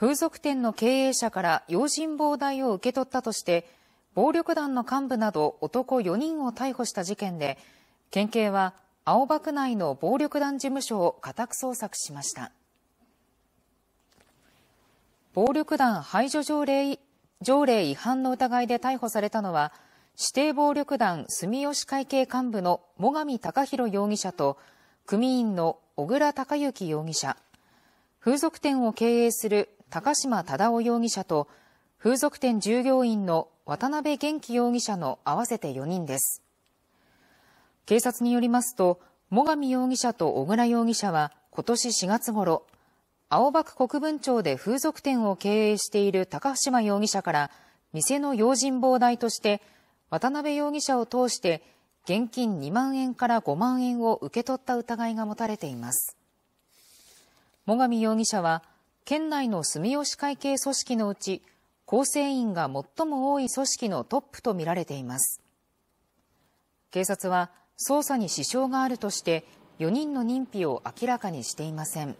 風俗店の経営者から用心棒代を受け取ったとして、暴力団の幹部など男4人を逮捕した事件で、県警は青葉区内の暴力団事務所を家宅捜索しました。暴力団排除条例条例違反の疑いで逮捕されたのは、指定暴力団住吉会系幹部の最上隆弘容疑者と、組員の小倉隆之容疑者、風俗店を経営する高島忠夫容疑者と風俗店従業員の渡辺元気容疑者の合わせて4人です。警察によりますと、最上容疑者と小倉容疑者は今年4月頃、青葉区国分町で風俗店を経営している高島容疑者から店の用心棒代として渡辺容疑者を通して現金2万円から5万円を受け取った疑いが持たれています。最上容疑者は県内の住吉会系組織のうち構成員が最も多い組織のトップとみられています警察は捜査に支障があるとして4人の認否を明らかにしていません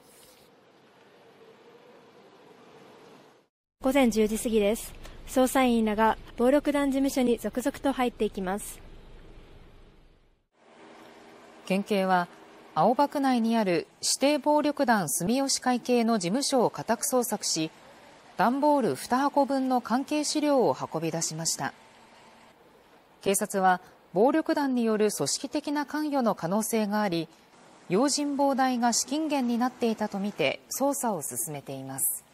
午前10時過ぎです捜査員らが暴力団事務所に続々と入っていきます県警は青葉区内にある指定暴力団住吉会系の事務所を家宅捜索し段ボール2箱分の関係資料を運び出しました警察は暴力団による組織的な関与の可能性があり用心棒代が資金源になっていたとみて捜査を進めています